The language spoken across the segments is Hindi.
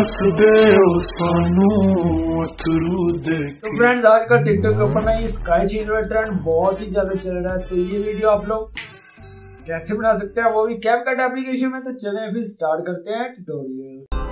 फ्रेंड्स तो आज का टिकटॉक के ऊपर ना ये स्काई वाला ट्रेंड बहुत ही ज्यादा चल रहा है तो ये वीडियो आप लोग कैसे बना सकते हैं वो भी कैप कट एप्लीकेशन में तो चले फिर स्टार्ट करते हैं ट्यूटोरियल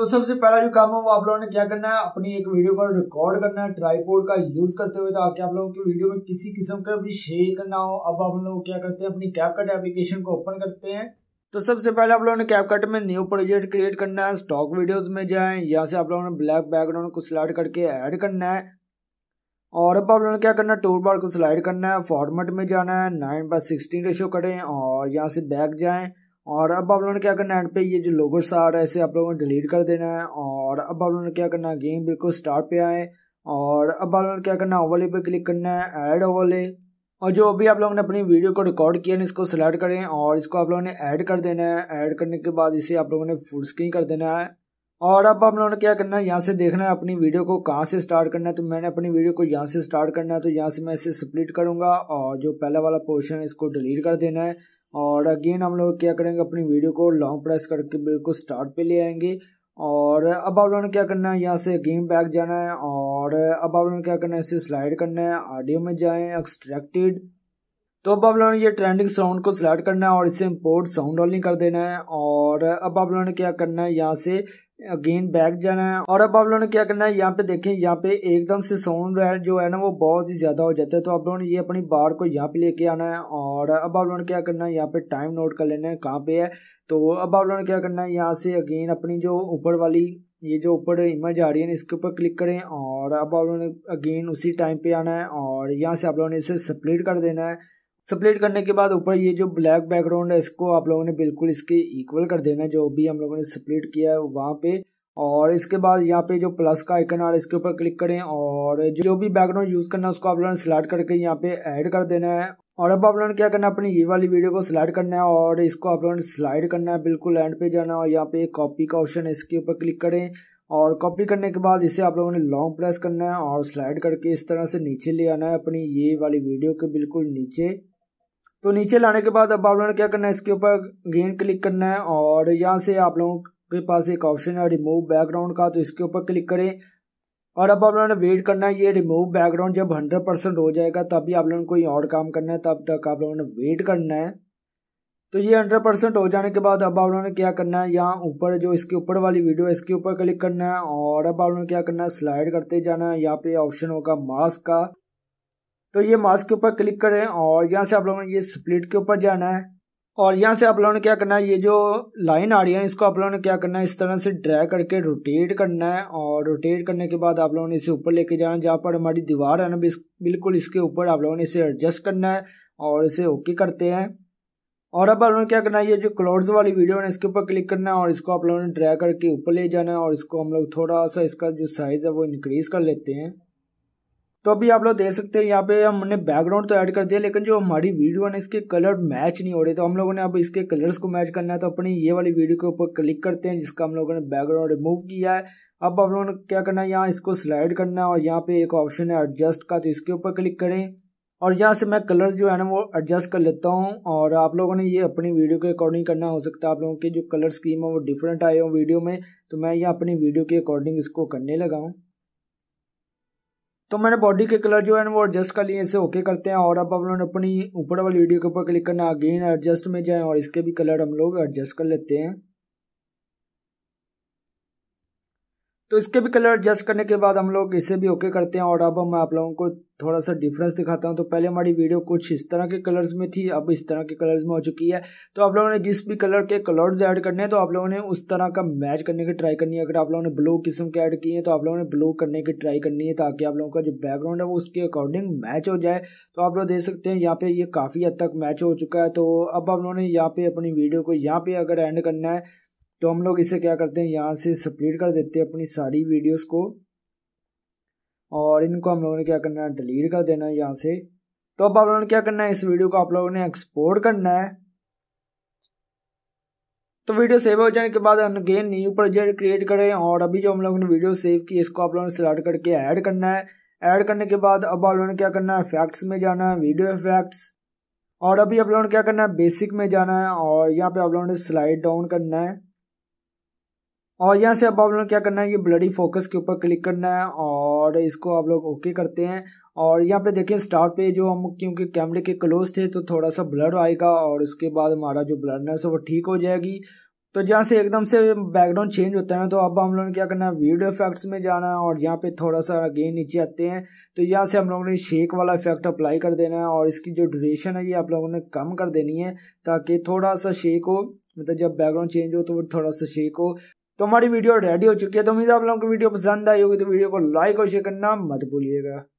तो सबसे पहला जो काम है वो आप लोगों ने क्या करना है अपनी एक वीडियो को रिकॉर्ड करना है ट्राईपोर्ड का यूज करते हुए ताकि आप लोगों की वीडियो में किसी किस्म का भी शेयर करना हो अब आप लोग क्या करते हैं अपनी कैपकट एप्लीकेशन को ओपन करते हैं तो सबसे पहले आप लोगों ने कैपकट में न्यू प्रोजेक्ट क्रिएट करना है स्टॉक वीडियोज में जाए यहाँ से आप लोगों ने ब्लैक बैकग्राउंड को सिलेक्ट करके एड करना है और अब आप लोगों ने क्या करना है टूल बार को स्लाइड करना है फॉर्मेट में जाना है नाइन बाय सिक्सटीन रेशो करें और यहाँ से बैक जाएं और अब आप लोगों ने क्या करना है एंड पे ये जो लोगोस आ रहा है इसे आप लोगों ने डिलीट कर देना है और अब आप लोगों ने क्या करना है गेम बिल्कुल स्टार्ट पे आए और अब आप लोगों ने क्या करना है ओवरले पे क्लिक करना है ऐड ओवरले और जो अभी आप लोगों ने अपनी वीडियो को रिकॉर्ड किया है इसको सिलेक्ट करें और इसको आप लोगों ने ऐड कर देना है ऐड करने के बाद इसे आप लोगों ने फुल स्क्रीन कर देना है और अब आप लोगों ने क्या करना है यहाँ से देखना है अपनी वीडियो को कहाँ से स्टार्ट करना है तो मैंने अपनी वीडियो को यहाँ से स्टार्ट करना है तो यहाँ से मैं इसे स्प्लिट करूँगा और जो पहला वाला पोर्शन है इसको डिलीट कर देना है और अगेन हम लोग क्या करेंगे अपनी वीडियो को लॉन्ग प्रेस करके बिल्कुल स्टार्ट पे ले आएंगे और अब आप लोगों ने क्या करना है यहाँ से गेम बैक जाना है और अब आप लोगों ने क्या करना है इसे स्लाइड करना है ऑडियो में जाएं एक्सट्रैक्टेड तो अब आप लोगों ने ये ट्रेंडिंग साउंड को सिलेक्ट करना है और इसे इम्पोर्ट साउंड ऑलिंग कर देना है और अब आप लोगों ने क्या करना है यहाँ से अगेन बैक जाना है और अब आप लोगों ने क्या करना है यहाँ पे देखें यहाँ पे एकदम से साउंड जो है ना वो बहुत ही ज़्यादा हो जाता है तो आप लोगों ने ये अपनी बार को यहाँ पे लेके आना है और अब आप लोगों ने क्या करना है यहाँ पे टाइम नोट कर लेना है कहाँ पे है तो अब आप लोगों ने क्या करना है यहाँ से अगेन अपनी जो ऊपर वाली ये जो ऊपर इमेज आ रही है ना इसके ऊपर क्लिक करें और अब आप लोगों ने अगेन उसी टाइम पे आना है और यहाँ से आप लोगों ने इसे स्प्लिट कर देना है सप्लेट करने के बाद ऊपर ये जो ब्लैक बैकग्राउंड है इसको आप लोगों ने बिल्कुल इसके इक्वल कर देना है जो भी हम लोगों ने सप्लेट किया है वहाँ पे और इसके बाद यहाँ पे जो प्लस का आइकन आ रहा है इसके ऊपर क्लिक करें और जो भी बैकग्राउंड यूज करना है उसको आप लोगों ने सिलेक्ट करके यहाँ पे ऐड कर देना है और अब आप लोगों ने क्या करना है अपनी ये वाली वीडियो को सिलेक्ट करना है और इसको आप लोगों ने स्लाइड करना है बिल्कुल एंड पे जाना है और यहाँ पे कॉपी का ऑप्शन है इसके ऊपर क्लिक करें और कॉपी करने के बाद इसे आप लोगों ने लॉन्ग प्रेस करना है और स्लाइड करके इस तरह से नीचे ले आना है अपनी ये वाली वीडियो के बिल्कुल नीचे तो नीचे लाने के बाद अब आप लोगों ने क्या करना है इसके ऊपर ग्रीन क्लिक करना है और यहाँ से आप लोगों के पास एक ऑप्शन है रिमूव बैकग्राउंड का तो इसके ऊपर क्लिक करें और अब आप लोगों ने वेट करना है ये रिमूव बैकग्राउंड जब हंड्रेड परसेंट हो जाएगा तभी आप लोगों को कोई और काम करना है तब तक आप लोगों ने वेट करना है तो ये हंड्रेड परसेंट हो जाने के बाद अब आप लोगों ने क्या करना है यहाँ ऊपर जो इसके ऊपर वाली वीडियो है इसके ऊपर क्लिक करना है और अब आप लोगों ने क्या करना है स्लाइड करते जाना है यहाँ पे ऑप्शन होगा मास्क का तो ये मास्क के ऊपर क्लिक करें और यहाँ से आप लोगों ने ये स्प्लिट के ऊपर जाना है और यहाँ से आप लोगों ने क्या करना है ये जो लाइन आ रही है इसको आप लोगों ने क्या करना है इस तरह से ड्रैग करके रोटेट करना है और रोटेट करने के बाद आप लोगों ने इसे ऊपर लेके जाना है जहाँ पर हमारी दीवार है ना बिल्कुल इसके ऊपर आप लोगों ने इसे एडजस्ट करना है और इसे ओके करते हैं और अब आप लोगों ने क्या करना है ये जो क्लोड्स वाली वीडियो है इसके ऊपर क्लिक करना है और इसको आप लोगों ने ड्रैग करके ऊपर ले जाना है और इसको हम लोग थोड़ा सा इसका जो साइज़ है वो इनक्रीज़ कर लेते हैं तो अभी आप लोग देख सकते हैं यहाँ पे हमने बैकग्राउंड तो ऐड कर दिया लेकिन जो हमारी वीडियो है ना इसके कलर मैच नहीं हो रहे तो हम लोगों ने अब इसके कलर्स को मैच करना है तो अपनी ये वाली वीडियो के ऊपर क्लिक करते हैं जिसका हम लोगों ने बैकग्राउंड रिमूव किया है अब आप लोगों ने क्या करना है यहाँ इसको स्लाइड करना है और यहाँ पे एक ऑप्शन है एडजस्ट का तो इसके ऊपर क्लिक करें और यहाँ से मैं कलर्स जो है ना वो एडजस्ट कर लेता हूँ और आप लोगों ने ये अपनी वीडियो के अकॉर्डिंग करना हो सकता है आप लोगों के जो कलर स्कीम है वो डिफरेंट आए हो वीडियो में तो मैं ये अपनी वीडियो के अकॉर्डिंग इसको करने लगाऊँ तो मैंने बॉडी के कलर जो है वो एडजस्ट कर लिए इसे ओके करते हैं और अब हम लोग अपनी ऊपर वाली वीडियो के ऊपर क्लिक करना अगेन एडजस्ट में जाएं और इसके भी कलर हम लोग एडजस्ट कर लेते हैं तो इसके भी कलर एडजस्ट करने के बाद हम लोग इसे भी ओके करते हैं और अब मैं आप लोगों को थोड़ा सा डिफरेंस दिखाता हूँ तो पहले हमारी वीडियो कुछ इस तरह के कलर्स में थी अब इस तरह के कलर्स में हो चुकी है तो आप लोगों ने जिस भी कलर के कलर्स ऐड करने हैं तो आप लोगों ने उस तरह का मैच करने की ट्राई करनी है अगर आप लोगों ने ब्लू किस्म के ऐड किए हैं तो आप लोगों ने ब्लू करने की ट्राई करनी है ताकि आप लोगों का जो बैकग्राउंड है वो उसके अकॉर्डिंग मैच हो जाए तो आप लोग देख सकते हैं यहाँ पे ये काफ़ी हद तक मैच हो चुका है तो अब आप लोगों ने यहाँ पे अपनी वीडियो को यहाँ पे अगर एंड करना है तो हम लोग इसे क्या करते हैं यहाँ से स्प्लिट कर देते हैं अपनी सारी वीडियोस को और इनको हम लोगों ने क्या करना है डिलीट कर देना है यहाँ से तो अब आप लोगों ने क्या करना है इस वीडियो को आप लोगों ने एक्सपोर्ट करना है तो वीडियो सेव हो जाने के बाद अनगेन न्यू प्रोजेक्ट क्रिएट करें और अभी जो हम लोगों ने वीडियो सेव की इसको आप लोगों ने सिलेक्ट करके ऐड करना है ऐड करने के बाद अब आप लोगों ने क्या करना है इफेक्ट्स में जाना है वीडियो इफेक्ट्स और अभी आप लोगों ने क्या करना है बेसिक में जाना है और यहाँ पे आप लोगों ने स्लाइड डाउन करना है और यहाँ से अब आप लोग क्या करना है ये ब्लडी फोकस के ऊपर क्लिक करना है और इसको आप लोग ओके करते हैं और यहाँ पे देखिए स्टार्ट पे जो हम क्योंकि कैमरे के क्लोज थे तो थोड़ा सा ब्लड आएगा और इसके बाद हमारा जो ब्लडनेस है वो ठीक हो जाएगी तो जहाँ से एकदम से बैकग्राउंड चेंज होता है तो अब हम लोगों ने क्या करना है वीडियो इफेक्ट्स में जाना है और यहाँ पे थोड़ा सा अगेन नीचे आते हैं तो यहाँ से हम लोगों ने शेक वाला इफेक्ट अप्लाई कर देना है और इसकी जो ड्यूरेशन है ये आप लोगों ने कम कर देनी है ताकि थोड़ा सा शेक हो मतलब जब बैकग्राउंड चेंज हो तो वो थोड़ा सा शेक हो तो हमारी वीडियो रेडी हो चुकी है तो उम्मीद आप लोगों को वीडियो पसंद आई होगी तो वीडियो को लाइक और शेयर करना मत भूलिएगा